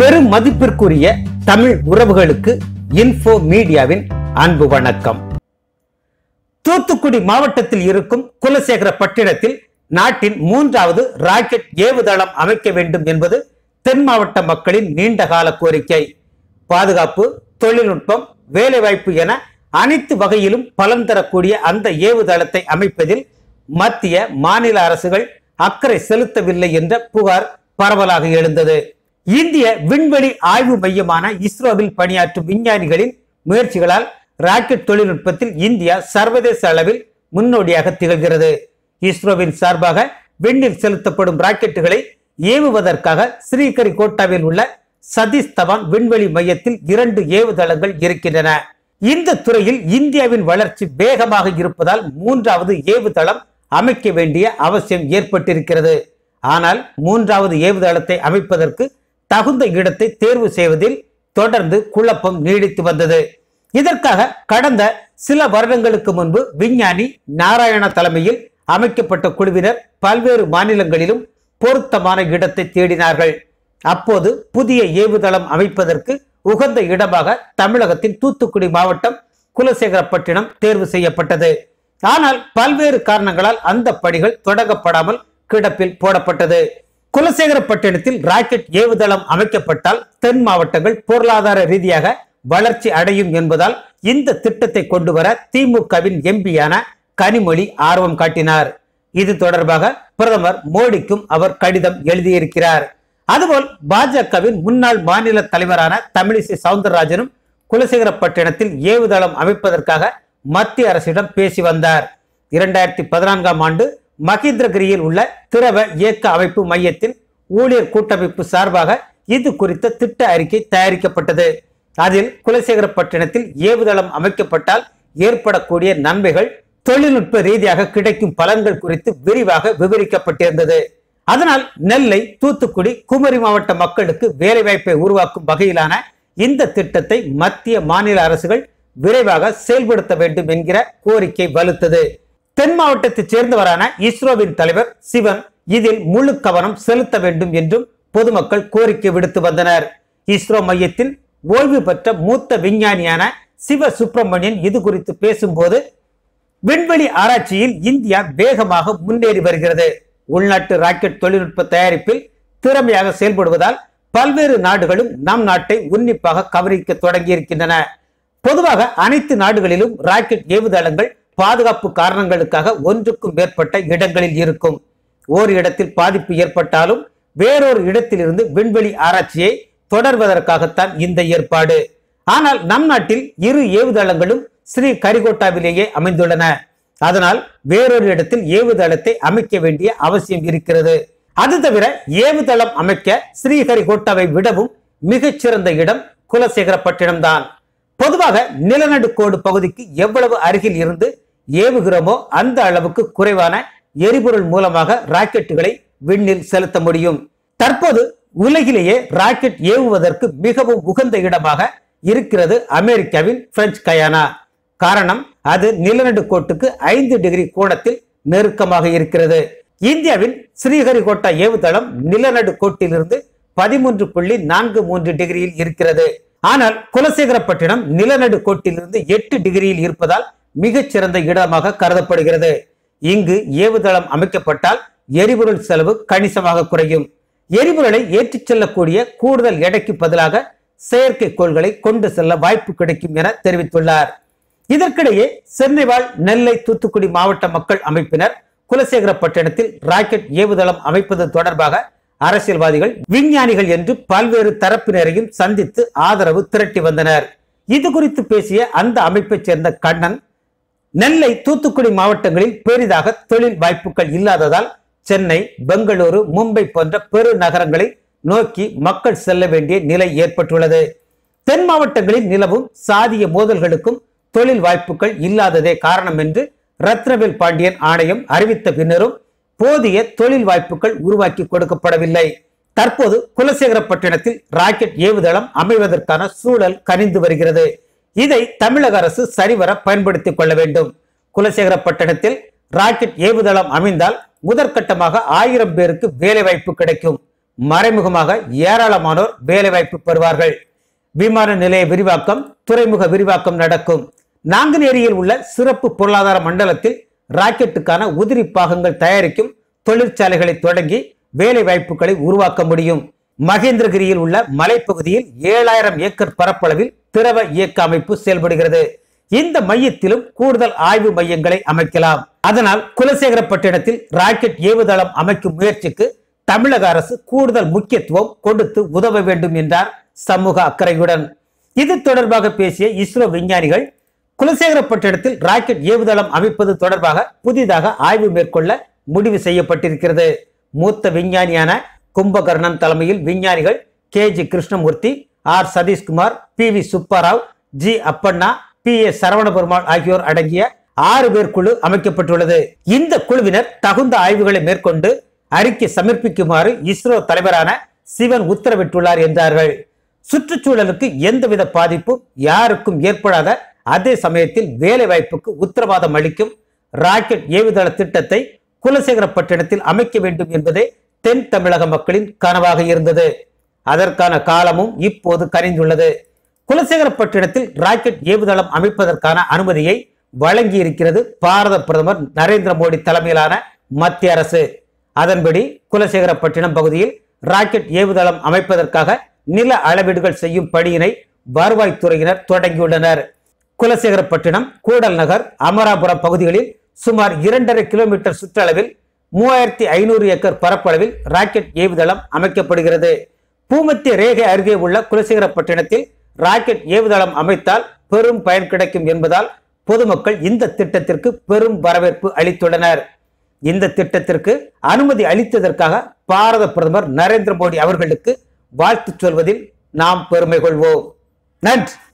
பெரும் மதிப்பிற்குரிய தமிழ் உறவுகளுக்கு இன்ஃபோ மீடியாவின் அன்பு வணக்கம் தூத்துக்குடி மாவட்டத்தில் இருக்கும் குலசேகர பட்டினத்தில் நாட்டின் மூன்றாவது ராக்கெட் ஏவுதளம் அமைக்க வேண்டும் என்பது தென் மாவட்ட மக்களின் நீண்டகால கோரிக்கை பாதுகாப்பு தொழில்நுட்பம் வேலைவாய்ப்பு என அனைத்து வகையிலும் பலன் தரக்கூடிய அந்த ஏவுதளத்தை அமைப்பதில் மத்திய மாநில அரசுகள் அக்கறை செலுத்தவில்லை என்ற புகார் பரவலாக எழுந்தது இந்திய விண்வெளி ஆய்வு மையமான இஸ்ரோவில் பணியாற்றும் விஞ்ஞானிகளின் முயற்சிகளால் ராக்கெட் தொழில்நுட்பத்தில் இந்தியா சர்வதேச அளவில் முன்னோடியாக திகழ்கிறது இஸ்ரோவின் சார்பாக விண்ணில் செலுத்தப்படும் ராக்கெட்டுகளை ஏவுவதற்காக ஸ்ரீகரிகோட்டாவில் உள்ள சதீஷ் தவான் விண்வெளி மையத்தில் இரண்டு ஏவுதளங்கள் இருக்கின்றன இந்த துறையில் இந்தியாவின் வளர்ச்சி வேகமாக இருப்பதால் மூன்றாவது ஏவுதளம் அமைக்க வேண்டிய அவசியம் ஏற்பட்டிருக்கிறது ஆனால் மூன்றாவது ஏவுதளத்தை அமைப்பதற்கு தகுந்த இடத்தை தேர்வு செய்வதில் தொடர்ந்து குழப்பம் நீடித்து வந்தது இதற்காக கடந்த சில வருடங்களுக்கு முன்பு விஞ்ஞானி நாராயண தலைமையில் அமைக்கப்பட்ட குழுவினர் பல்வேறு மாநிலங்களிலும் பொருத்தமான இடத்தை தேடினார்கள் அப்போது புதிய ஏவுதளம் அமைப்பதற்கு உகந்த இடமாக தமிழகத்தின் தூத்துக்குடி மாவட்டம் குலசேகரப்பட்டினம் தேர்வு செய்யப்பட்டது ஆனால் பல்வேறு காரணங்களால் அந்த பணிகள் தொடங்கப்படாமல் கிடப்பில் போடப்பட்டது குலசேகரப்பட்டினத்தில் ராக்கெட் ஏவுதளம் அமைக்கப்பட்டால் தென் மாவட்டங்கள் பொருளாதார ரீதியாக வளர்ச்சி அடையும் என்பதால் இந்த திட்டத்தை கொண்டு வர திமுகவின் எம்பியான கனிமொழி ஆர்வம் காட்டினார் இது தொடர்பாக பிரதமர் மோடிக்கும் அவர் கடிதம் எழுதியிருக்கிறார் அதுபோல் பாஜகவின் முன்னாள் மாநில தலைவரான தமிழிசை சவுந்தரராஜனும் குலசேகரப்பட்டினத்தில் ஏவுதளம் அமைப்பதற்காக மத்திய அரசிடம் பேசி வந்தார் இரண்டாயிரத்தி பதினான்காம் ஆண்டு மகிந்திரகிரியில் உள்ள திரவ இயக்க அமைப்பு மையத்தின் ஊழியர் கூட்டமைப்பு சார்பாக இது குறித்த திட்ட அறிக்கை தயாரிக்கப்பட்டது அதில் குலசேகரப்பட்டினத்தில் ஏவுதளம் அமைக்கப்பட்டால் ஏற்படக்கூடிய நன்மைகள் தொழில்நுட்ப ரீதியாக கிடைக்கும் பலன்கள் குறித்து விரிவாக விவரிக்கப்பட்டிருந்தது அதனால் நெல்லை தூத்துக்குடி குமரி மாவட்ட மக்களுக்கு வேலைவாய்ப்பை உருவாக்கும் வகையிலான இந்த திட்டத்தை மத்திய மாநில அரசுகள் விரைவாக செயல்படுத்த வேண்டும் என்கிற கோரிக்கை வலுத்தது தென் மாவட்டத்தை சேர்ந்தவரான இஸ்ரோவின் தலைவர் சிவன் இதில் முழு கவனம் செலுத்த வேண்டும் என்றும் பொதுமக்கள் கோரிக்கை விடுத்து வந்தனர் இஸ்ரோ மையத்தில் ஓய்வு பெற்ற மூத்த விஞ்ஞானியான சிவ சுப்பிரமணியன் இது குறித்து பேசும்போது விண்வெளி ஆராய்ச்சியில் இந்தியா வேகமாக முன்னேறி வருகிறது உள்நாட்டு ராக்கெட் தொழில்நுட்ப தயாரிப்பில் திறமையாக செயல்படுவதால் பல்வேறு நாடுகளும் நம் நாட்டை உன்னிப்பாக கவனிக்க தொடங்கி இருக்கின்றன பொதுவாக அனைத்து நாடுகளிலும் ராக்கெட் ஏவுதளங்கள் பாதுகாப்பு காரணங்களுக்காக ஒன்றுக்கும் மேற்பட்ட இடங்களில் இருக்கும் ஓர் இடத்தில் பாதிப்பு ஏற்பட்டாலும் வேறொரு இடத்திலிருந்து விண்வெளி ஆராய்ச்சியை தொடர்வதற்காகத்தான் இந்த ஏற்பாடு ஆனால் நம் நாட்டில் இரு ஏவுதளங்களும் ஸ்ரீ கரிகோட்டாவிலேயே அமைந்துள்ளன அதனால் வேறொரு இடத்தில் ஏவுதளத்தை அமைக்க வேண்டிய அவசியம் இருக்கிறது அது தவிர ஏவுதளம் அமைக்க ஸ்ரீஹரிகோட்டாவை விடவும் மிகச்சிறந்த இடம் குலசேகரப்பட்டினம்தான் தான் பொதுவாக நிலநடுக்கோடு பகுதிக்கு எவ்வளவு அருகில் இருந்து ஏவுகிறோமோ அந்த அளவுக்கு குறைவான எரிபொருள் மூலமாக ராக்கெட்டுகளை விண்ணில் செலுத்த முடியும் தற்போது உலகிலேயே ராக்கெட் ஏவுவதற்கு மிகவும் உகந்த இடமாக இருக்கிறது அமெரிக்காவின் பிரெஞ்சு கயானா காரணம் அது நிலநடுக்கோட்டுக்கு ஐந்து டிகிரி கோணத்தில் நெருக்கமாக இருக்கிறது இந்தியாவின் ஸ்ரீஹரிகோட்டா ஏவுதளம் நிலநடுக்கோட்டிலிருந்து பதிமூன்று புள்ளி நான்கு மூன்று டிகிரியில் இருக்கிறது ஆனால் குலசேகரப்பட்டினம் நிலநடுக்கோட்டிலிருந்து எட்டு டிகிரியில் இருப்பதால் மிகச்சிறந்த இடமாக கருதப்படுகிறது இங்கு ஏவுதளம் அமைக்கப்பட்டால் எரிபொருள் செலவு கணிசமாக குறையும் எரிபொருளை ஏற்றிச் செல்லக்கூடிய கூடுதல் எடைக்கு பதிலாக கோள்களை கொண்டு செல்ல வாய்ப்பு கிடைக்கும் என தெரிவித்துள்ளார் இதற்கிடையே சென்னை வாழ் நெல்லை தூத்துக்குடி மாவட்ட மக்கள் அமைப்பினர் குலசேகரப்பட்டினத்தில் ராக்கெட் ஏவுதளம் அமைப்பது தொடர்பாக அரசியல்வாதிகள் விஞ்ஞானிகள் என்று பல்வேறு தரப்பினரையும் சந்தித்து ஆதரவு திரட்டி வந்தனர் இது குறித்து பேசிய அந்த அமைப்பைச் சேர்ந்த கண்ணன் நெல்லை தூத்துக்குடி மாவட்டங்களில் பெரிதாக தொழில் வாய்ப்புகள் இல்லாததால் சென்னை பெங்களூரு மும்பை போன்ற பெரு நகரங்களை நோக்கி மக்கள் செல்ல வேண்டிய நிலை ஏற்பட்டுள்ளது தென் மாவட்டங்களில் நிலவும் சாதிய மோதல்களுக்கும் தொழில் வாய்ப்புகள் இல்லாததே காரணம் என்று ரத்னவேல் பாண்டியன் ஆணையம் அறிவித்த பின்னரும் போதிய தொழில் வாய்ப்புகள் உருவாக்கி கொடுக்கப்படவில்லை தற்போது குலசேகரப்பட்டினத்தில் ராக்கெட் ஏவுதளம் அமைவதற்கான சூழல் கனிந்து வருகிறது இதை தமிழக அரசு சரிவர பயன்படுத்திக் கொள்ள வேண்டும் குலசேகரப்பட்டினத்தில் ராக்கெட் ஏவுதளம் அமைந்தால் முதற்கட்டமாக ஆயிரம் பேருக்கு வேலைவாய்ப்பு கிடைக்கும் மறைமுகமாக ஏராளமானோர் வேலைவாய்ப்பு பெறுவார்கள் விமான நிலைய விரிவாக்கம் துறைமுக விரிவாக்கம் நடக்கும் நாங்குநேரியில் உள்ள சிறப்பு பொருளாதார மண்டலத்தில் ராக்கெட்டுக்கான உதிரி பாகங்கள் தயாரிக்கும் தொழிற்சாலைகளை தொடங்கி வேலை வாய்ப்புகளை உருவாக்க முடியும் மகேந்திரகிரியில் உள்ள மலைப்பகுதியில் ஏழாயிரம் ஏக்கர் பரப்பளவில் திரவ இயக்க அமைப்பு செயல்படுகிறது இந்த மையத்திலும் கூடுதல் ஆய்வு மையங்களை அமைக்கலாம் அதனால் குலசேகரப்பட்டினத்தில் ராக்கெட் ஏவுதளம் அமைக்கும் முயற்சிக்கு தமிழக அரசு கூடுதல் முக்கியத்துவம் கொடுத்து உதவ வேண்டும் என்றார் சமூக அக்கறையுடன் இது தொடர்பாக பேசிய இஸ்ரோ விஞ்ஞானிகள் குலசேகரப்பட்டினத்தில் ராக்கெட் ஏவுதளம் அமைப்பது தொடர்பாக புதிதாக ஆய்வு மேற்கொள்ள முடிவு செய்யப்பட்டிருக்கிறது மூத்த விஞ்ஞானியான கும்பகர்ணன் தலைமையில் விஞ்ஞானிகள் K G Krishnamurthy R Sathishkumar P V Subbarao G Appanna P A Saravana Perumal ஆகியோர் அடங்கிய ஆறு பேர் குழு அமைக்கப்பட்டுள்ளது இந்த குழுவினர் தகுந்த ஆய்வுகளை மேற்கொண்டு அறிக்கை சமர்ப்பிக்குமாறு இஸ்ரோ தலைவரான சிவன் உத்தரவிட்டுள்ளார் என்றார்கள் சுற்றுச்சூழலுக்கு எந்தவித பாதிப்பும் யாருக்கும் ஏற்படாத அதே சமயத்தில் வேலை வாய்ப்புக்கு உத்தரவாதம் அளிக்கும் ராக்கெட் ஏவுதள திட்டத்தை குலசேகரப்பட்டினத்தில் அமைக்க வேண்டும் என்பதே தென் தமிழக மக்களின் கனவாக இருந்தது அதற்கான காலமும் இப்போது கரைந்துள்ளது குலசேகரப்பட்டினத்தில் ராக்கெட் ஏவுதளம் அமைப்பதற்கான அனுமதியை வழங்கியிருக்கிறது பாரத பிரதமர் நரேந்திர மோடி தலைமையிலான மத்திய அரசு அதன்படி குலசேகரப்பட்டினம் பகுதியில் ராக்கெட் ஏவுதளம் அமைப்பதற்காக நில அளவீடுகள் செய்யும் பணியினை வருவாய்த்துறையினர் தொடங்கியுள்ளனர் குலசேகரப்பட்டினம் கூடல் நகர் அமராபுரம் பகுதிகளில் சுமார் இரண்டரை கிலோமீட்டர் சுற்றளவில் மூவாயிரத்தி ஐநூறு ஏக்கர் பரப்பளவில் ராக்கெட் ஏவுதளம் அமைக்கப்படுகிறது பூமத்திய ரேகை அருகே உள்ள குலசேகரப்பட்டினத்தில் ராக்கெட் ஏவுதளம் அமைத்தால் பெரும் பயன் கிடைக்கும் என்பதால் பொதுமக்கள் இந்த திட்டத்திற்கு பெரும் வரவேற்பு அளித்துள்ளனர் இந்த திட்டத்திற்கு அனுமதி அளித்ததற்காக பாரத பிரதமர் நரேந்திர மோடி அவர்களுக்கு வாழ்த்து சொல்வதில் நாம் பெருமை கொள்வோம் நன்றி